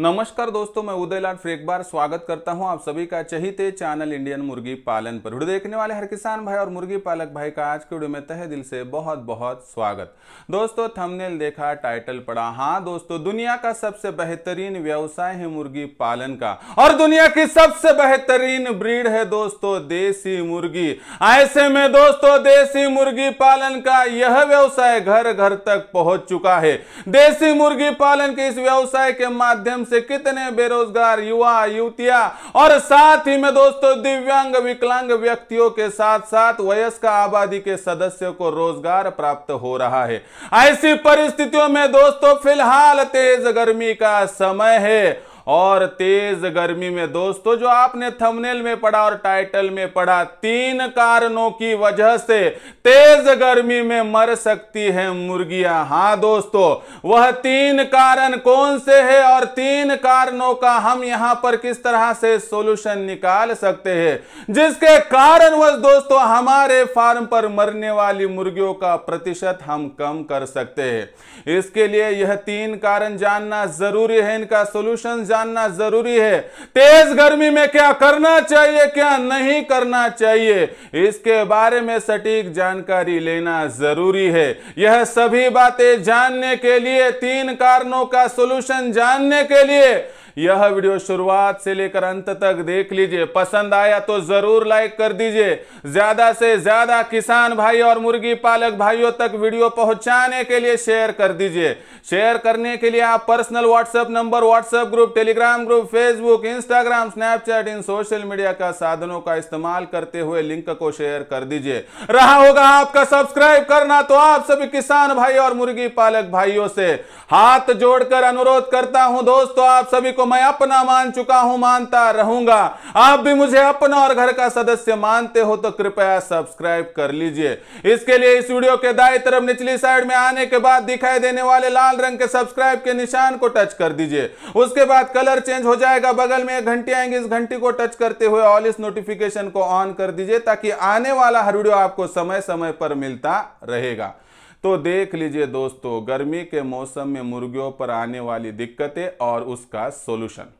नमस्कार दोस्तों मैं उदय लाल फिर एक बार स्वागत करता हूं आप सभी का चहिते चैनल इंडियन मुर्गी पालन पर वीडियो देखने वाले हर किसान भाई और मुर्गी पालक भाई का आज के वीडियो में तहे दिल से बहुत बहुत स्वागत दोस्तों थंबनेल देखा टाइटल पढ़ा हाँ दोस्तों दुनिया का सबसे बेहतरीन व्यवसाय है मुर्गी पालन का और दुनिया की सबसे बेहतरीन ब्रीड है दोस्तों देसी मुर्गी ऐसे में दोस्तों देसी मुर्गी पालन का यह व्यवसाय घर घर तक पहुंच चुका है देसी मुर्गी पालन के इस व्यवसाय के माध्यम माध्यम से कितने बेरोजगार युवा युवतियां और साथ ही में दोस्तों दिव्यांग विकलांग व्यक्तियों के साथ साथ वयस्क आबादी के सदस्यों को रोजगार प्राप्त हो रहा है ऐसी परिस्थितियों में दोस्तों फिलहाल तेज गर्मी का समय है और तेज गर्मी में दोस्तों जो आपने थंबनेल में पढ़ा और टाइटल में पढ़ा तीन कारणों की वजह से तेज गर्मी में मर सकती है मुर्गियां हाँ दोस्तों वह तीन कारण कौन से है और तीन कारणों का हम यहां पर किस तरह से सोल्यूशन निकाल सकते हैं जिसके कारण वह दोस्तों हमारे फार्म पर मरने वाली मुर्गियों का प्रतिशत हम कम कर सकते हैं इसके लिए यह तीन कारण जानना जरूरी है इनका सोल्यूशन जानना जरूरी है तेज गर्मी में क्या करना चाहिए क्या नहीं करना चाहिए इसके बारे में सटीक जानकारी लेना जरूरी है यह सभी बातें जानने के लिए तीन कारणों का सोल्यूशन जानने के लिए यह वीडियो शुरुआत से लेकर अंत तक देख लीजिए पसंद आया तो जरूर लाइक कर दीजिए ज्यादा से ज्यादा किसान भाई और मुर्गी पालक भाइयों तक वीडियो पहुंचाने के लिए शेयर कर दीजिए शेयर करने के लिए आप personal WhatsApp number WhatsApp group Telegram group Facebook Instagram Snapchat इन सोशल मीडिया का साधनों का इस्तेमाल करते हुए लिंक को शेयर कर दीजिए रहा होगा आपका सब्सक्राइब करना तो आप सभी किसान भाई और मुर्गी पालक भाइयों से हाथ जोड़कर अनुरोध करता हूं दोस्तों आप सभी को को मैं अपना मान चुका हूं मानता रहूंगा आप भी मुझे अपना और घर का सदस्य मानते हो तो कृपया सब्सक्राइब कर लीजिए इसके लिए इस वीडियो के दाए तरफ निचली साइड में आने के बाद दिखाई देने वाले लाल रंग के सब्सक्राइब के निशान को टच कर दीजिए उसके बाद कलर चेंज हो जाएगा बगल में एक घंटी आएंगे इस घंटी को टच करते हुए ऑल इस नोटिफिकेशन को ऑन कर दीजिए ताकि आने वाला हर वीडियो आपको समय समय पर मिलता रहेगा तो देख लीजिए दोस्तों गर्मी के मौसम में मुर्गियों पर आने वाली दिक्कतें और उसका सोल्यूशन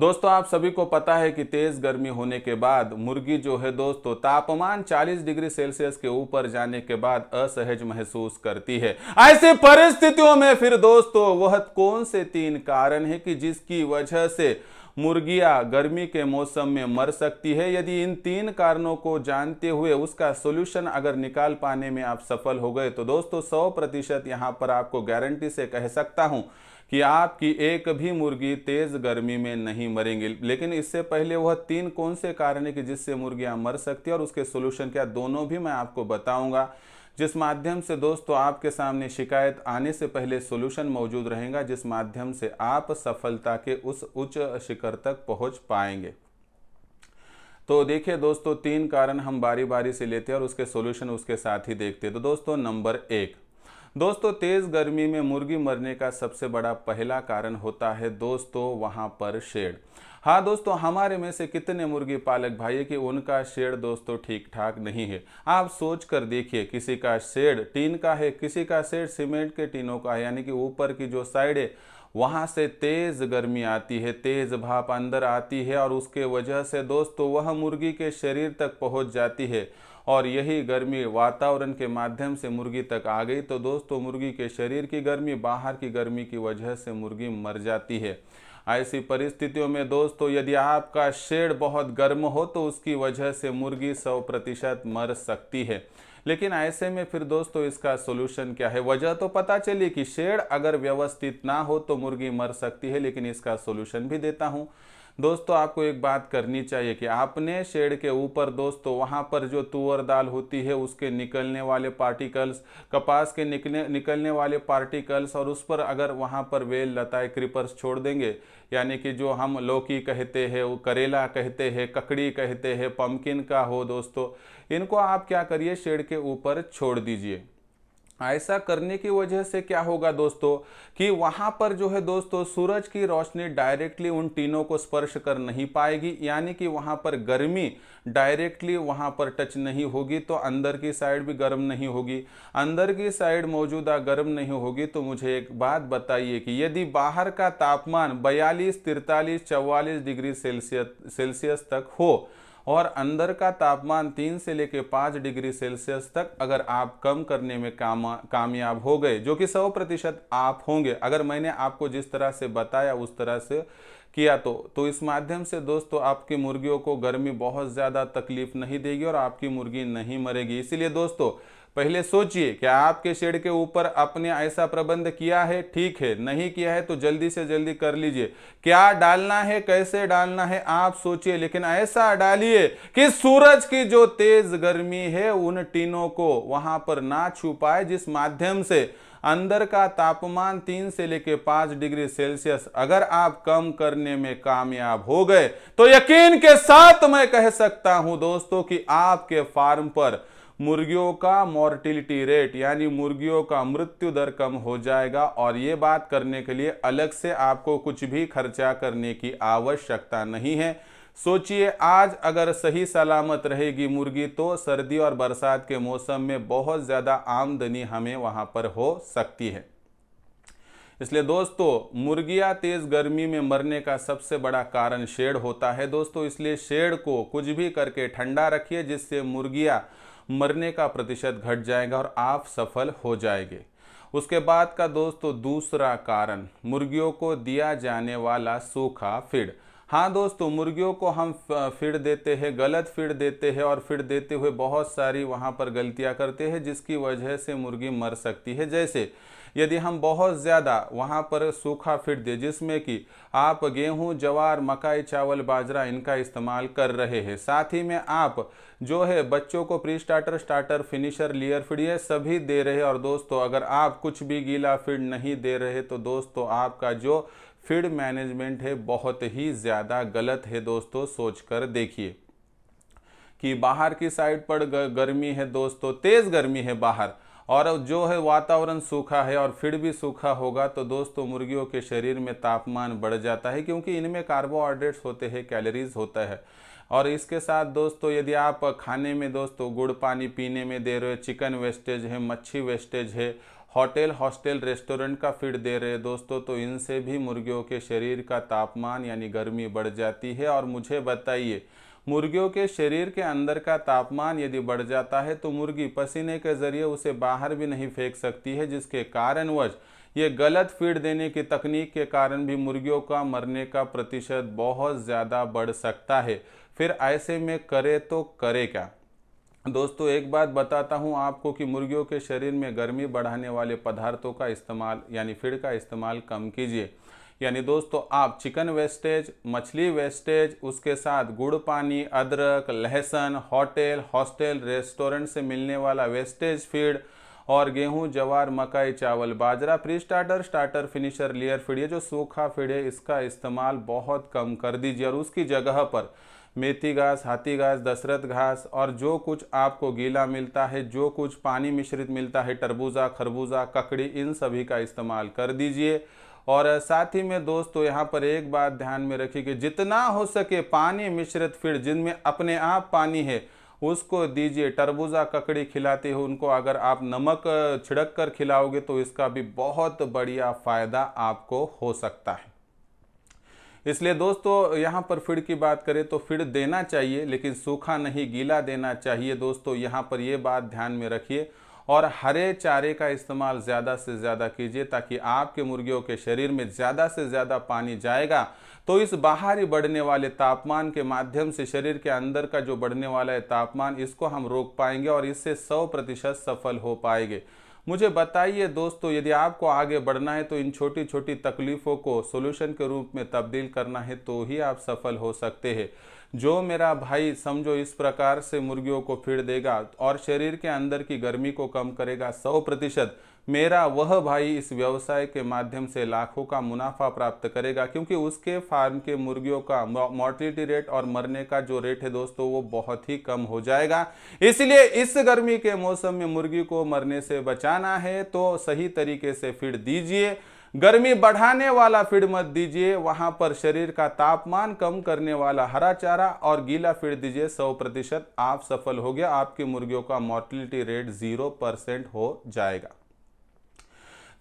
दोस्तों आप सभी को पता है कि तेज गर्मी होने के बाद मुर्गी जो है दोस्तों तापमान 40 डिग्री सेल्सियस के ऊपर जाने के बाद असहज महसूस करती है ऐसी परिस्थितियों में फिर दोस्तों वह कौन से तीन कारण है कि जिसकी वजह से मुर्गियाँ गर्मी के मौसम में मर सकती है यदि इन तीन कारणों को जानते हुए उसका सोल्यूशन अगर निकाल पाने में आप सफल हो गए तो दोस्तों सौ प्रतिशत यहाँ पर आपको गारंटी से कह सकता हूँ कि आपकी एक भी मुर्गी तेज़ गर्मी में नहीं मरेंगी लेकिन इससे पहले वह तीन कौन से कारण है कि जिससे मुर्गियाँ मर सकती है और उसके सोल्यूशन क्या दोनों भी मैं आपको बताऊँगा जिस माध्यम से दोस्तों आपके सामने शिकायत आने से पहले सोल्यूशन मौजूद रहेगा जिस माध्यम से आप सफलता के उस उच्च शिखर तक पहुंच पाएंगे तो देखिए दोस्तों तीन कारण हम बारी बारी से लेते हैं और उसके सोल्यूशन उसके साथ ही देखते हैं तो दोस्तों नंबर एक दोस्तों तेज़ गर्मी में मुर्गी मरने का सबसे बड़ा पहला कारण होता है दोस्तों वहां पर शेड हाँ दोस्तों हमारे में से कितने मुर्गी पालक भाई है कि उनका शेड दोस्तों ठीक ठाक नहीं है आप सोच कर देखिए किसी का शेड टीन का है किसी का शेड सीमेंट के टीनों का है यानी कि ऊपर की जो साइड है वहाँ से तेज़ गर्मी आती है तेज़ भाप अंदर आती है और उसके वजह से दोस्तों वह मुर्गी के शरीर तक पहुँच जाती है और यही गर्मी वातावरण के माध्यम से मुर्गी तक आ गई तो दोस्तों मुर्गी के शरीर की गर्मी बाहर की गर्मी की वजह से मुर्गी मर जाती है ऐसी परिस्थितियों में दोस्तों यदि आपका शेड बहुत गर्म हो तो उसकी वजह से मुर्गी सौ प्रतिशत मर सकती है लेकिन ऐसे में फिर दोस्तों इसका सोल्यूशन क्या है वजह तो पता चली कि शेड अगर व्यवस्थित ना हो तो मुर्गी मर सकती है लेकिन इसका सोल्यूशन भी देता हूँ दोस्तों आपको एक बात करनी चाहिए कि आपने शेड के ऊपर दोस्तों वहाँ पर जो तुअर दाल होती है उसके निकलने वाले पार्टिकल्स कपास के निकले निकलने वाले पार्टिकल्स और उस पर अगर वहाँ पर वेल लताए क्रिपर्स छोड़ देंगे यानी कि जो हम लौकी कहते हैं करेला कहते हैं ककड़ी कहते हैं पम्पकिन का हो दोस्तों इनको आप क्या करिए शेड के ऊपर छोड़ दीजिए ऐसा करने की वजह से क्या होगा दोस्तों कि वहां पर जो है दोस्तों सूरज की रोशनी डायरेक्टली उन टीनों को स्पर्श कर नहीं पाएगी यानी कि वहां पर गर्मी डायरेक्टली वहां पर टच नहीं होगी तो अंदर की साइड भी गर्म नहीं होगी अंदर की साइड मौजूदा गर्म नहीं होगी तो मुझे एक बात बताइए कि यदि बाहर का तापमान बयालीस तिरतालीस चौवालीस डिग्री सेल्सियस सेल्सियस तक हो और अंदर का तापमान तीन से लेकर पाँच डिग्री सेल्सियस तक अगर आप कम करने में काम कामयाब हो गए जो कि सौ प्रतिशत आप होंगे अगर मैंने आपको जिस तरह से बताया उस तरह से किया तो तो इस माध्यम से दोस्तों आपकी मुर्गियों को गर्मी बहुत ज़्यादा तकलीफ नहीं देगी और आपकी मुर्गी नहीं मरेगी इसीलिए दोस्तों पहले सोचिए क्या आपके शेड के ऊपर आपने ऐसा प्रबंध किया है ठीक है नहीं किया है तो जल्दी से जल्दी कर लीजिए क्या डालना है कैसे डालना है आप सोचिए लेकिन ऐसा डालिए कि सूरज की जो तेज गर्मी है उन टीनों को वहां पर ना छू पाए जिस माध्यम से अंदर का तापमान तीन से लेकर पांच डिग्री सेल्सियस अगर आप कम करने में कामयाब हो गए तो यकीन के साथ मैं कह सकता हूं दोस्तों कि आपके फार्म पर मुर्गियों का मोर्टिलिटी रेट यानी मुर्गियों का मृत्यु दर कम हो जाएगा और ये बात करने के लिए अलग से आपको कुछ भी खर्चा करने की आवश्यकता नहीं है सोचिए आज अगर सही सलामत रहेगी मुर्गी तो सर्दी और बरसात के मौसम में बहुत ज़्यादा आमदनी हमें वहाँ पर हो सकती है इसलिए दोस्तों मुर्गियाँ तेज़ गर्मी में मरने का सबसे बड़ा कारण शेड होता है दोस्तों इसलिए शेड को कुछ भी करके ठंडा रखिए जिससे मुर्गियाँ मरने का प्रतिशत घट जाएगा और आप सफल हो जाएंगे उसके बाद का दोस्तों तो दूसरा कारण मुर्गियों को दिया जाने वाला सूखा फीड हाँ दोस्तों मुर्गियों को हम फीड देते हैं गलत फीड देते हैं और फीड देते हुए बहुत सारी वहाँ पर गलतियाँ करते हैं जिसकी वजह से मुर्गी मर सकती है जैसे यदि हम बहुत ज़्यादा वहाँ पर सूखा फीड दे जिसमें कि आप गेहूँ जवार मकाई चावल बाजरा इनका इस्तेमाल कर रहे हैं साथ ही में आप जो है बच्चों को pre starter starter finisher layer feed ये सभी दे रहे और दोस्तों अगर आप कुछ भी गीला फीड नहीं दे रहे तो दोस्तों आपका जो फीड मैनेजमेंट है बहुत ही ज़्यादा गलत है दोस्तों सोचकर देखिए कि बाहर की साइड पर गर्मी है दोस्तों तेज़ गर्मी है बाहर और जो है वातावरण सूखा है और फिर भी सूखा होगा तो दोस्तों मुर्गियों के शरीर में तापमान बढ़ जाता है क्योंकि इनमें कार्बोहाइड्रेट्स होते हैं कैलोरीज होता है और इसके साथ दोस्तों यदि आप खाने में दोस्तों गुड़ पानी पीने में दे रहे हो चिकन वेस्टेज है मच्छी वेस्टेज है होटल हॉस्टल रेस्टोरेंट का फीड दे रहे दोस्तों तो इनसे भी मुर्गियों के शरीर का तापमान यानी गर्मी बढ़ जाती है और मुझे बताइए मुर्गियों के शरीर के अंदर का तापमान यदि बढ़ जाता है तो मुर्गी पसीने के जरिए उसे बाहर भी नहीं फेंक सकती है जिसके कारणवश ये गलत फीड देने की तकनीक के कारण भी मुर्गियों का मरने का प्रतिशत बहुत ज़्यादा बढ़ सकता है फिर ऐसे में करे तो करे क्या दोस्तों एक बात बताता हूँ आपको कि मुर्गियों के शरीर में गर्मी बढ़ाने वाले पदार्थों का इस्तेमाल यानी फिड़ का इस्तेमाल कम कीजिए यानी दोस्तों आप चिकन वेस्टेज मछली वेस्टेज उसके साथ गुड़ पानी अदरक लहसन होटल हॉस्टल रेस्टोरेंट से मिलने वाला वेस्टेज फीड और गेहूं जवार मकई चावल बाजरा pre starter starter finisher layer feed ये जो सूखा फीड है इसका इस्तेमाल बहुत कम कर दीजिए और उसकी जगह पर मेथी घास हाथी घास दशरथ घास और जो कुछ आपको गीला मिलता है जो कुछ पानी मिश्रित मिलता है तरबूजा खरबूजा ककड़ी इन सभी का इस्तेमाल कर दीजिए और साथ ही में दोस्तों यहाँ पर एक बात ध्यान में रखिए कि जितना हो सके पानी मिश्रित फिर जिनमें अपने आप पानी है उसको दीजिए टरबूजा ककड़ी खिलाते हो उनको अगर आप नमक छिड़क कर खिलाओगे तो इसका भी बहुत बढ़िया फ़ायदा आपको हो सकता है इसलिए दोस्तों यहाँ पर फीड की बात करें तो फीड देना चाहिए लेकिन सूखा नहीं गीला देना चाहिए दोस्तों यहाँ पर ये बात ध्यान में रखिए और हरे चारे का इस्तेमाल ज़्यादा से ज़्यादा कीजिए ताकि आपके मुर्गियों के शरीर में ज़्यादा से ज़्यादा पानी जाएगा तो इस बाहरी बढ़ने वाले तापमान के माध्यम से शरीर के अंदर का जो बढ़ने वाला है तापमान इसको हम रोक पाएंगे और इससे सौ प्रतिशत सफल हो पाएंगे मुझे बताइए दोस्तों यदि आपको आगे बढ़ना है तो इन छोटी छोटी तकलीफ़ों को सोल्यूशन के रूप में तब्दील करना है तो ही आप सफल हो सकते हैं जो मेरा भाई समझो इस प्रकार से मुर्गियों को फिर देगा और शरीर के अंदर की गर्मी को कम करेगा सौ प्रतिशत मेरा वह भाई इस व्यवसाय के माध्यम से लाखों का मुनाफा प्राप्त करेगा क्योंकि उसके फार्म के मुर्गियों का मोर्टिलिटी रेट और मरने का जो रेट है दोस्तों वो बहुत ही कम हो जाएगा इसलिए इस गर्मी के मौसम में मुर्गी को मरने से बचाना है तो सही तरीके से फीड दीजिए गर्मी बढ़ाने वाला फीड मत दीजिए वहां पर शरीर का तापमान कम करने वाला हरा चारा और गीला फीड दीजिए 100 प्रतिशत आप सफल हो गया आपकी मुर्गियों का मोर्टिलिटी रेट जीरो परसेंट हो जाएगा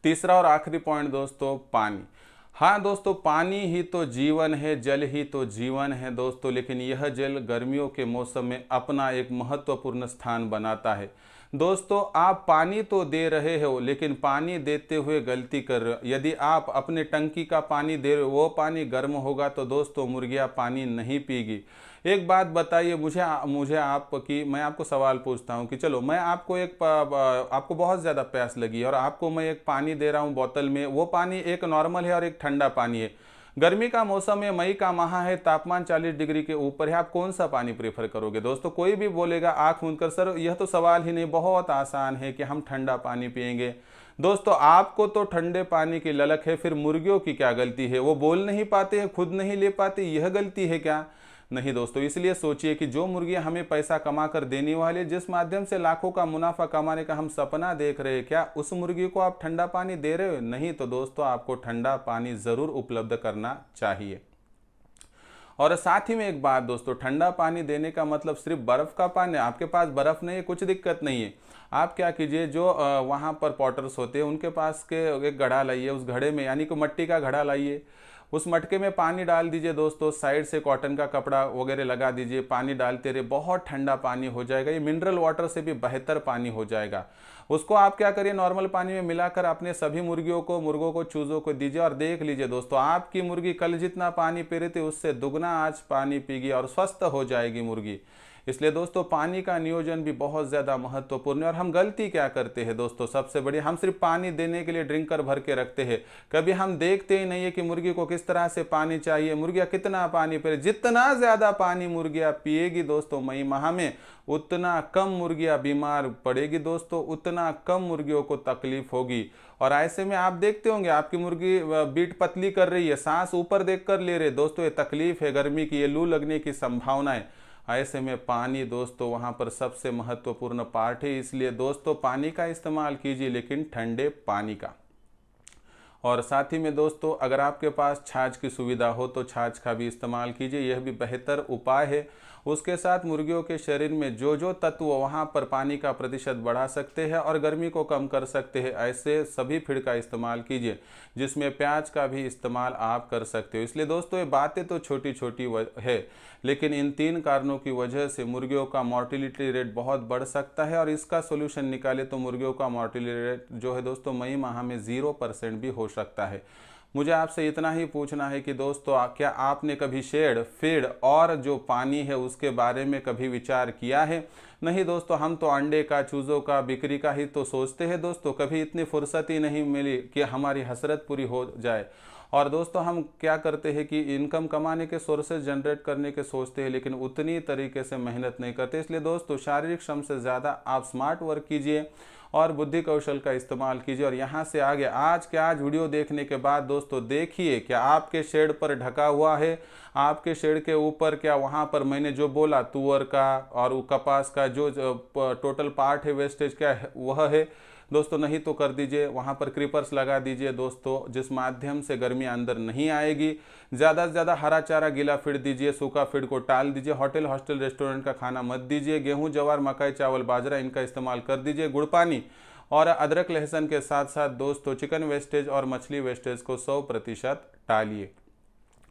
तीसरा और आखिरी पॉइंट दोस्तों पानी हाँ दोस्तों पानी ही तो जीवन है जल ही तो जीवन है दोस्तों लेकिन यह जल गर्मियों के मौसम में अपना एक महत्वपूर्ण स्थान बनाता है दोस्तों आप पानी तो दे रहे हो लेकिन पानी देते हुए गलती कर रहे हो यदि आप अपने टंकी का पानी दे रहे हो वो पानी गर्म होगा तो दोस्तों मुर्गियाँ पानी नहीं पीगी एक बात बताइए मुझे मुझे आपकी मैं आपको सवाल पूछता हूँ कि चलो मैं आपको एक आपको बहुत ज़्यादा प्यास लगी और आपको मैं एक पानी दे रहा हूँ बोतल में वो पानी एक नॉर्मल है और एक ठंडा पानी है गर्मी का मौसम है मई का माह है तापमान 40 डिग्री के ऊपर है आप कौन सा पानी प्रेफर करोगे दोस्तों कोई भी बोलेगा आँख मूंद कर सर यह तो सवाल ही नहीं बहुत आसान है कि हम ठंडा पानी पियेंगे दोस्तों आपको तो ठंडे पानी की ललक है फिर मुर्गियों की क्या गलती है वो बोल नहीं पाते हैं खुद नहीं ले पाते यह गलती है क्या नहीं दोस्तों इसलिए सोचिए कि जो मुर्गियां हमें पैसा कमा कर देने वाले जिस माध्यम से लाखों का मुनाफा कमाने का हम सपना देख रहे हैं क्या उस मुर्गी को आप ठंडा पानी दे रहे हो नहीं तो दोस्तों आपको ठंडा पानी ज़रूर उपलब्ध करना चाहिए और साथ ही में एक बात दोस्तों ठंडा पानी देने का मतलब सिर्फ बर्फ़ का पानी आपके पास बर्फ़ नहीं है कुछ दिक्कत नहीं है आप क्या कीजिए जो वहाँ पर पॉटर्स होते हैं उनके पास के एक घड़ा लाइए उस घड़े में यानी कि मट्टी का घड़ा लाइए उस मटके में पानी डाल दीजिए दोस्तों साइड से कॉटन का कपड़ा वगैरह लगा दीजिए पानी डालते रहे बहुत ठंडा पानी हो जाएगा ये मिनरल वाटर से भी बेहतर पानी हो जाएगा उसको आप क्या करिए नॉर्मल पानी में मिलाकर अपने सभी मुर्गियों को मुर्गों को चूजों को दीजिए और देख लीजिए दोस्तों आपकी मुर्गी कल जितना पानी पी रही थी उससे दुगना आज पानी पीगी और स्वस्थ हो जाएगी मुर्गी इसलिए दोस्तों पानी का नियोजन भी बहुत ज़्यादा महत्वपूर्ण है और हम गलती क्या करते हैं दोस्तों सबसे बड़ी हम सिर्फ पानी देने के लिए ड्रिंकर भर के रखते हैं कभी हम देखते ही नहीं है कि मुर्गी को किस तरह से पानी चाहिए मुर्गिया कितना पानी पिए जितना ज़्यादा पानी मुर्गिया पिएगी दोस्तों मई माह में उतना कम मुर्गियाँ बीमार पड़ेगी दोस्तों उतना कम मुर्गियों को तकलीफ होगी और ऐसे में आप देखते होंगे आपकी मुर्गी बीट पतली कर रही है सांस ऊपर देख कर ले रहे दोस्तों ये तकलीफ है गर्मी की ये लू लगने की संभावना है हाँ, ऐसे में पानी दोस्तों वहाँ पर सबसे महत्वपूर्ण पार्ट है इसलिए दोस्तों पानी का इस्तेमाल कीजिए लेकिन ठंडे पानी का और साथ ही में दोस्तों अगर आपके पास छाछ की सुविधा हो तो छाछ का भी इस्तेमाल कीजिए यह भी बेहतर उपाय है उसके साथ मुर्गियों के शरीर में जो जो तत्व वहाँ पर पानी का प्रतिशत बढ़ा सकते हैं और गर्मी को कम कर सकते हैं ऐसे सभी फिड़ का इस्तेमाल कीजिए जिसमें प्याज का भी इस्तेमाल आप कर सकते हो इसलिए दोस्तों ये बातें तो छोटी छोटी है लेकिन इन तीन कारणों की वजह से मुर्गियों का मॉर्टिलिटी रेट बहुत बढ़ सकता है और इसका सोल्यूशन निकाले तो मुर्गियों का मॉर्टिलिटी रेट जो है दोस्तों मई माह में ज़ीरो परसेंट भी हो सकता है मुझे आपसे इतना ही पूछना है कि दोस्तों क्या आपने कभी शेड फीड और जो पानी है उसके बारे में कभी विचार किया है नहीं दोस्तों हम तो अंडे का चूज़ों का बिक्री का ही तो सोचते हैं दोस्तों कभी इतनी फुर्सत ही नहीं मिली कि हमारी हसरत पूरी हो जाए और दोस्तों हम क्या करते हैं कि इनकम कमाने के सोर्सेज जनरेट करने के सोचते हैं लेकिन उतनी तरीके से मेहनत नहीं करते इसलिए दोस्तों शारीरिक श्रम से ज़्यादा आप स्मार्ट वर्क कीजिए और बुद्धि कौशल का इस्तेमाल कीजिए और यहाँ से आगे आज के आज वीडियो देखने के बाद दोस्तों देखिए क्या आपके शेड पर ढका हुआ है आपके शेड के ऊपर क्या वहाँ पर मैंने जो बोला तुअर का और कपास का जो, जो टोटल पार्ट है वेस्टेज क्या है वह है दोस्तों नहीं तो कर दीजिए वहाँ पर क्रीपर्स लगा दीजिए दोस्तों जिस माध्यम से गर्मी अंदर नहीं आएगी ज़्यादा से ज़्यादा हरा चारा गीला फीड दीजिए सूखा फीड को टाल दीजिए होटल हॉस्टल रेस्टोरेंट का खाना मत दीजिए गेहूँ जवार मकई चावल बाजरा इनका इस्तेमाल कर दीजिए गुड़ पानी और अदरक लहसुन के साथ साथ दोस्तों चिकन वेस्टेज और मछली वेस्टेज को सौ प्रतिशत टालिए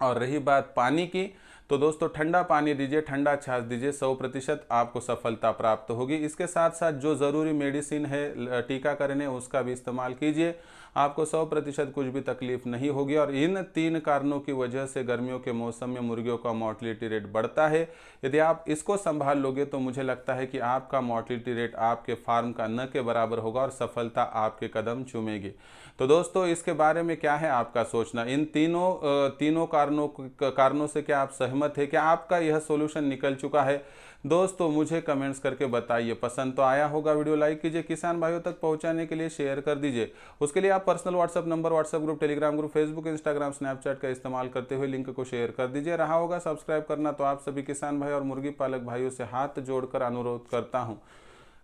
और रही बात पानी की तो दोस्तों ठंडा पानी दीजिए ठंडा छाछ दीजिए सौ प्रतिशत आपको सफलता प्राप्त होगी इसके साथ साथ जो ज़रूरी मेडिसिन है टीकाकरण है उसका भी इस्तेमाल कीजिए आपको सौ प्रतिशत कुछ भी तकलीफ नहीं होगी और इन तीन कारणों की वजह से गर्मियों के मौसम में मुर्गियों का मॉर्टिलिटी रेट बढ़ता है यदि आप इसको संभाल लोगे तो मुझे लगता है कि आपका मॉर्टिलिटी रेट आपके फार्म का न के बराबर होगा और सफलता आपके कदम चूमेगी तो दोस्तों इसके बारे में क्या है आपका सोचना इन तीनों तीनों कारणों कारणों से क्या आप सहमत है क्या आपका यह सोल्यूशन निकल चुका है दोस्तों मुझे कमेंट्स करके बताइए पसंद तो आया होगा वीडियो लाइक कीजिए किसान भाइयों तक पहुंचाने के लिए शेयर कर दीजिए उसके लिए आप आप personal WhatsApp number WhatsApp group Telegram group Facebook Instagram Snapchat का इस्तेमाल करते हुए लिंक को शेयर कर दीजिए रहा होगा सब्सक्राइब करना तो आप सभी किसान भाई और मुर्गी पालक भाइयों से हाथ जोड़कर अनुरोध करता हूँ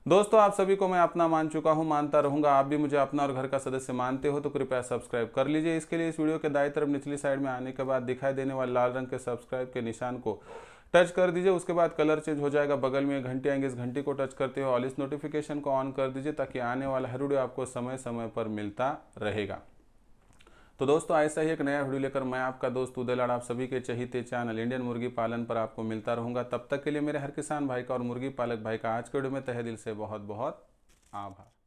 दोस्तों आप सभी को मैं अपना मान चुका हूं मानता रहूंगा आप भी मुझे अपना और घर का सदस्य मानते हो तो कृपया सब्सक्राइब कर लीजिए इसके लिए इस वीडियो के दाएं तरफ निचली साइड में आने के बाद दिखाई देने वाले लाल रंग के सब्सक्राइब के निशान को टच कर दीजिए उसके बाद कलर चेंज हो जाएगा बगल में घंटी आएंगे इस घंटी को टच करते हुए ऑल इस नोटिफिकेशन को ऑन कर दीजिए ताकि आने वाला हर वीडियो आपको समय समय पर मिलता रहेगा तो दोस्तों ऐसा ही एक नया वीडियो लेकर मैं आपका दोस्त उदय लाड़ आप सभी के चहीते चैनल इंडियन मुर्गी पालन पर आपको मिलता रहूंगा तब तक के लिए मेरे हर किसान भाई का और मुर्गी पालक भाई का आज के वीडियो में तहे दिल से बहुत बहुत आभार